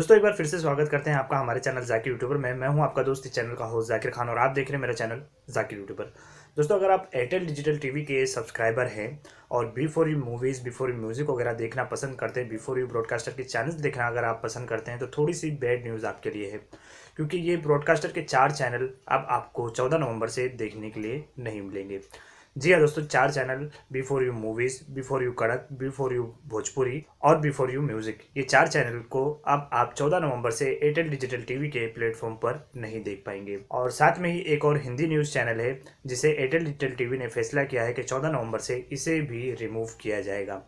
दोस्तों एक बार फिर से स्वागत करते हैं आपका हमारे चैनल जाकिर यूट्यूबर में मैं हूं आपका दोस्त इस चैनल का होस्ट जाकिर खान और आप देख रहे हैं मेरा चैनल जाकिर यूट्यूबर दोस्तों अगर आप एयरटेल डिजिटल टीवी के सब्सक्राइबर हैं और before you movies before you music वगैरह देखना पसंद करते हैं बिफोर यू ब्रॉडकास्टर के चैनल देखना अगर आप पसंद करते हैं तो थोड़ी सी बैड न्यूज़ आपके लिए है क्योंकि ये ब्रॉडकास्टर के चार चैनल अब आपको चौदह नवंबर से देखने के लिए नहीं मिलेंगे जी हाँ दोस्तों चार channel before you movies before you Kadak before you Bhojpuri और बिफोर यू म्यूजिक ये चार चैनल को अब आप 14 नवंबर से एयरटेल डिजिटल टीवी के प्लेटफॉर्म पर नहीं देख पाएंगे और साथ में ही एक और हिंदी न्यूज चैनल है जिसे एयरटेल डिजिटल टीवी ने फैसला किया है कि चौदह नवम्बर से इसे भी रिमूव किया जाएगा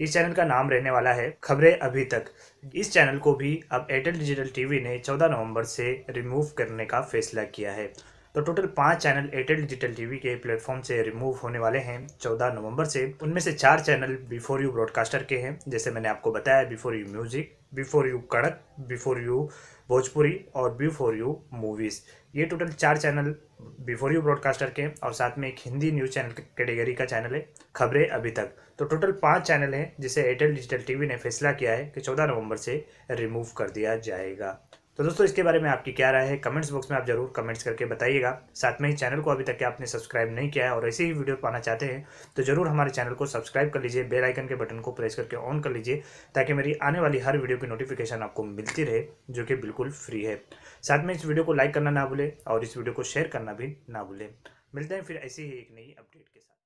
इस चैनल का नाम रहने वाला है खबरें अभी तक इस चैनल को भी अब एयरटेल डिजिटल टीवी ने 14 नवंबर से रिमूव करने का फैसला किया है तो टोटल पाँच चैनल एयरटेल डिजिटल टीवी के प्लेटफॉर्म से रिमूव होने वाले हैं चौदह नवंबर से उनमें से चार चैनल बिफोर यू ब्रॉडकास्टर के हैं जैसे मैंने आपको बताया before you music before you Kadak before you Bhojpuri और बिफोर यू मूवीज़ ये टोटल चार चैनल बिफोर यू ब्रॉडकास्टर के और साथ में एक हिंदी न्यूज़ चैनल कैटेगरी का चैनल है खबरें अभी तक तो टोटल पाँच चैनल हैं जिसे एयरटेल डिजिटल टीवी ने फैसला किया है कि चौदह नवंबर से रिमूव कर दिया जाएगा तो दोस्तों इसके बारे में आपकी क्या राय है कमेंट्स बॉक्स में आप जरूर कमेंट्स करके बताइएगा साथ में ही चैनल को अभी तक आपने सब्सक्राइब नहीं किया है और ऐसे ही वीडियो पाना चाहते हैं तो जरूर हमारे चैनल को सब्सक्राइब कर लीजिए बेल आइकन के बटन को प्रेस करके ऑन कर लीजिए ताकि मेरी आने वाली हर वीडियो की नोटिफिकेशन आपको मिलती रहे जो कि बिल्कुल फ्री है साथ में इस वीडियो को लाइक करना ना भूलें और इस वीडियो को शेयर करना भी ना भूलें मिलते हैं फिर ऐसी ही एक नई अपडेट के साथ